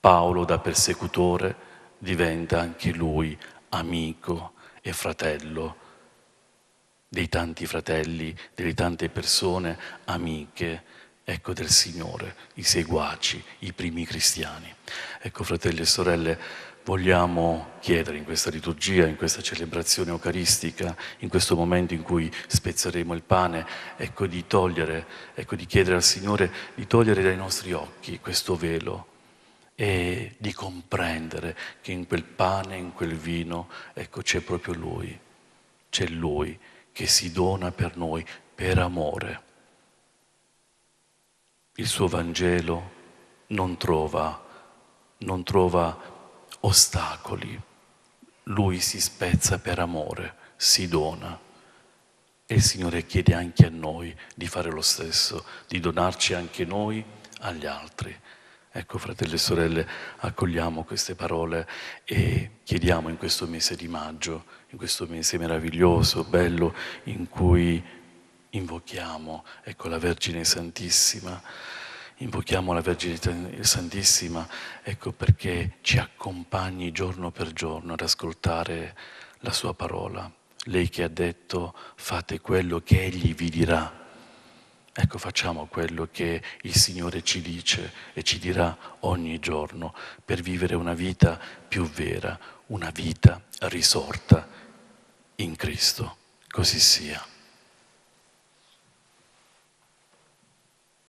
Paolo da persecutore diventa anche lui amico e fratello dei tanti fratelli, delle tante persone amiche, ecco, del Signore, i seguaci, i primi cristiani. Ecco, fratelli e sorelle, vogliamo chiedere in questa liturgia, in questa celebrazione eucaristica, in questo momento in cui spezzeremo il pane, ecco di togliere, ecco di chiedere al Signore di togliere dai nostri occhi questo velo e di comprendere che in quel pane, in quel vino, ecco c'è proprio Lui, c'è Lui che si dona per noi per amore. Il suo Vangelo non trova, non trova ostacoli, lui si spezza per amore, si dona. E il Signore chiede anche a noi di fare lo stesso, di donarci anche noi agli altri. Ecco, fratelli e sorelle, accogliamo queste parole e chiediamo in questo mese di maggio, in questo mese meraviglioso, bello, in cui invochiamo, ecco, la Vergine Santissima Invochiamo la Vergine Santissima, ecco perché ci accompagni giorno per giorno ad ascoltare la sua parola. Lei che ha detto fate quello che Egli vi dirà. Ecco facciamo quello che il Signore ci dice e ci dirà ogni giorno per vivere una vita più vera, una vita risorta in Cristo. Così sia.